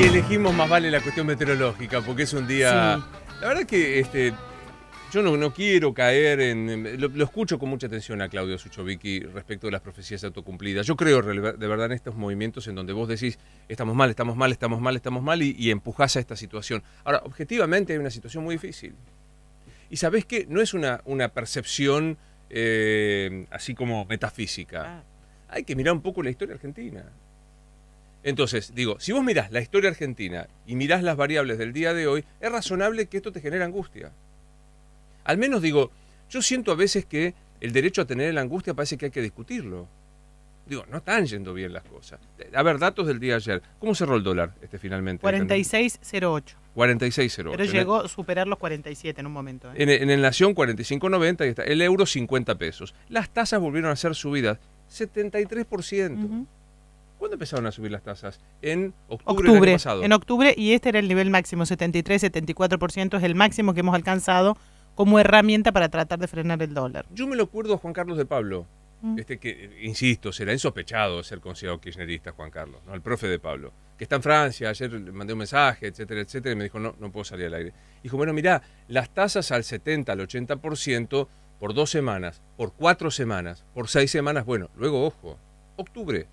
Y elegimos más vale la cuestión meteorológica, porque es un día... La verdad que este, yo no, quiero caer en... Lo, escucho con mucha atención a Claudio Suchovicki respecto de las profecías autocumplidas. Yo creo de verdad en estos movimientos en donde vos decís, estamos mal, estamos mal, estamos mal, estamos mal, y, y empujás a esta situación. Ahora, objetivamente hay una situación muy difícil. Y sabés que no es una, una percepción eh, así como metafísica. Ah. Hay que mirar un poco la historia argentina. Entonces, digo, si vos mirás la historia argentina y mirás las variables del día de hoy, es razonable que esto te genere angustia. Al menos digo, yo siento a veces que el derecho a tener la angustia parece que hay que discutirlo. Digo, no están yendo bien las cosas. A ver, datos del día de ayer. ¿Cómo cerró el dólar este finalmente? 46.08. 46.08. Pero llegó a superar los 47 en un momento. ¿eh? En, en, el Nación 45.90 y está el euro 50 pesos. Las tasas volvieron a ser subidas 73%. ¿Cuándo empezaron a subir las tasas? En octubre, del año pasado. En octubre y este era el nivel máximo, 73-74% es el máximo que hemos alcanzado como herramienta para tratar de frenar el dólar. Yo me lo acuerdo a Juan Carlos de Pablo, mm. este que, insisto, será insospechado ser considerado kirchnerista Juan Carlos, el profe de Pablo, que está en Francia, ayer le mandé un mensaje, etcétera, etcétera, y me dijo, no, no puedo salir al aire. Dijo, bueno, mirá, las tasas al 70, al 80%, por dos semanas, por cuatro semanas, por seis semanas, bueno, luego, ojo, octubre,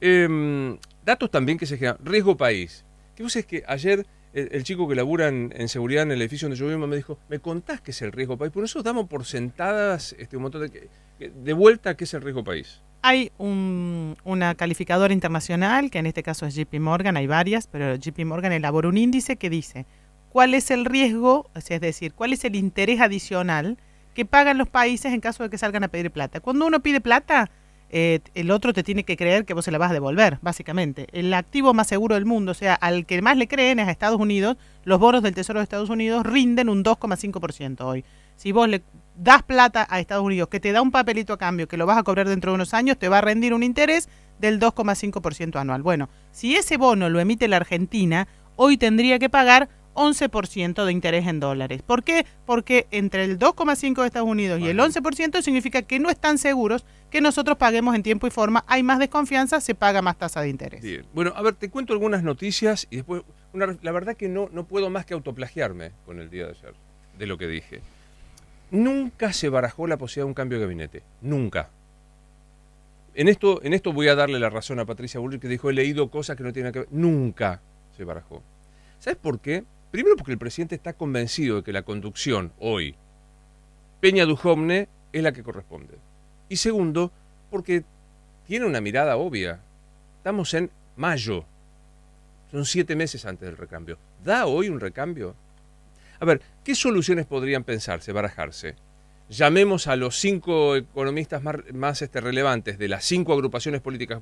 Em, datos también que se generan. Riesgo país. Qué vos es que ayer el, chico que labura en, seguridad en el edificio donde yo vivo me dijo, me contás qué es el riesgo país. Por eso damos por sentadas este, un montón de... De vuelta, ¿qué es el riesgo país? Hay una calificadora internacional, que en este caso es JP Morgan, hay varias, pero JP Morgan elabora un índice que dice cuál es el riesgo, es decir, cuál es el interés adicional que pagan los países en caso de que salgan a pedir plata. Cuando uno pide plata, eh, el otro te tiene que creer que vos se la vas a devolver, básicamente. El activo más seguro del mundo, o sea, al que más le creen es a Estados Unidos, los bonos del Tesoro de Estados Unidos rinden un 2,5% hoy. Si vos le das plata a Estados Unidos, que te da un papelito a cambio, que lo vas a cobrar dentro de unos años, te va a rendir un interés del 2,5% anual. Bueno, si ese bono lo emite la Argentina, hoy tendría que pagar 11% de interés en dólares. ¿Por qué? Porque entre el 2,5% de Estados Unidos y el 11% significa que no están seguros que nosotros paguemos en tiempo y forma. Hay más desconfianza, se paga más tasa de interés. Bueno, a ver, te cuento algunas noticias y después... la verdad que no, no puedo más que autoplagiarme con el día de ayer, de lo que dije. Nunca se barajó la posibilidad de un cambio de gabinete. Nunca. En esto, en esto voy a darle la razón a Patricia Bullrich, que dijo, he leído cosas que no tienen que ver. Nunca se barajó. ¿Sabes por qué? Primero porque el presidente está convencido de que la conducción hoy, Peña Dujovne, es la que corresponde. Y segundo, porque tiene una mirada obvia. Estamos en mayo. Son siete meses antes del recambio. ¿Da hoy un recambio? A ver, ¿qué soluciones podrían pensarse, barajarse? Llamemos a los cinco economistas más, este, relevantes de las cinco agrupaciones políticas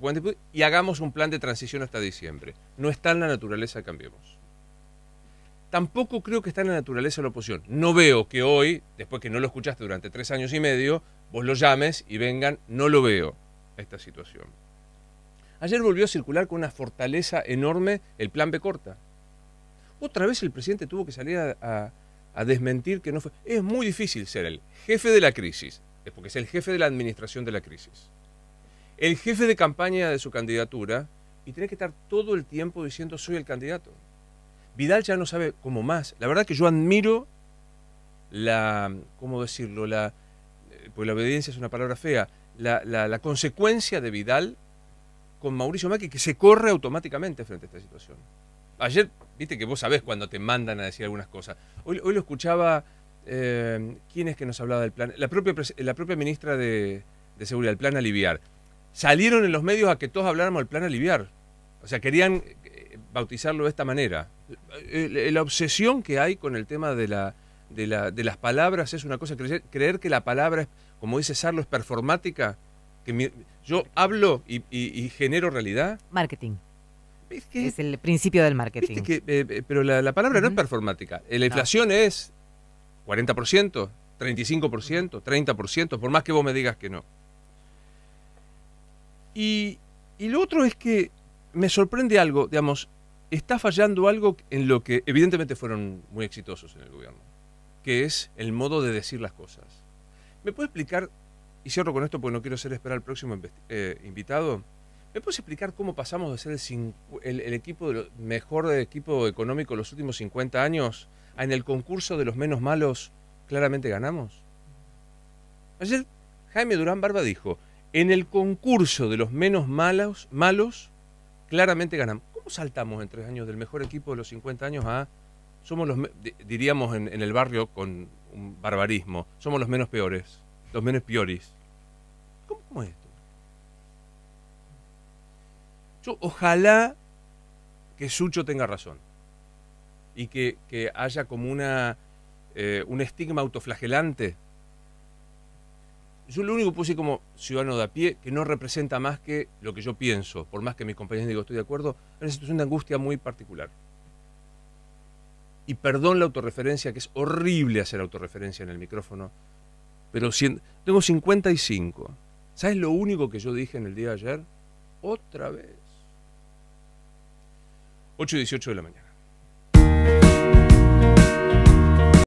y hagamos un plan de transición hasta diciembre. No está en la naturaleza, cambiemos tampoco creo que está en la naturaleza de la oposición. No veo que hoy, después que no lo escuchaste durante tres años y medio, vos lo llames y vengan, no lo veo, esta situación. Ayer volvió a circular con una fortaleza enorme el plan B corta. Otra vez el presidente tuvo que salir a, desmentir que no fue... Es muy difícil ser el jefe de la crisis, es porque es el jefe de la administración de la crisis, el jefe de campaña de su candidatura y tiene que estar todo el tiempo diciendo soy el candidato. Vidal ya no sabe cómo más. La verdad que yo admiro la, ¿cómo decirlo? La, eh, pues la obediencia es una palabra fea, la, consecuencia de Vidal con Mauricio Macri que se corre automáticamente frente a esta situación. Ayer, viste que vos sabés cuando te mandan a decir algunas cosas. Hoy, lo escuchaba, eh, ¿quién es que nos hablaba del plan? La propia, la propia ministra de, de Seguridad, el plan Aliviar. Salieron en los medios a que todos habláramos del plan Aliviar. O sea, querían bautizarlo de esta manera. Eh, eh, la obsesión que hay con el tema de, la, de, las palabras es una cosa, creer, que la palabra, como dice Sarlo, es performática, que yo hablo y, y, genero realidad. Marketing. Es, el principio del marketing. Eh, pero la, palabra no es performática. La inflación es 40%, 35%, 30%, por más que vos me digas que no. Y, y lo otro es que me sorprende algo, digamos, está fallando algo en lo que evidentemente fueron muy exitosos en el gobierno, que es el modo de decir las cosas. ¿Me puede explicar, y cierro con esto porque no quiero ser esperar al próximo eh, invitado, ¿me puedes explicar cómo pasamos de ser el, equipo de mejor equipo económico de los últimos 50 años a en el concurso de los menos malos claramente ganamos? Ayer Jaime Durán Barba dijo, en el concurso de los menos malos, malos claramente ganamos. ¿Cómo saltamos en tres años del mejor equipo de los 50 años a... Somos los, diríamos en, el barrio con un barbarismo, somos los menos peores, los menos pioris. ¿Cómo, es esto? ojalá que Sucho tenga razón y que, haya como una, eh, un estigma autoflagelante yo lo único que puse como ciudadano de a pie, que no representa más que lo que yo pienso, por más que mis compañeros digo estoy de acuerdo, es una situación de angustia muy particular. Y perdón la autorreferencia, que es horrible hacer autorreferencia en el micrófono, pero tengo 55. ¿Sabes lo único que yo dije en el día de ayer? Otra vez. 8 y 18 de la mañana.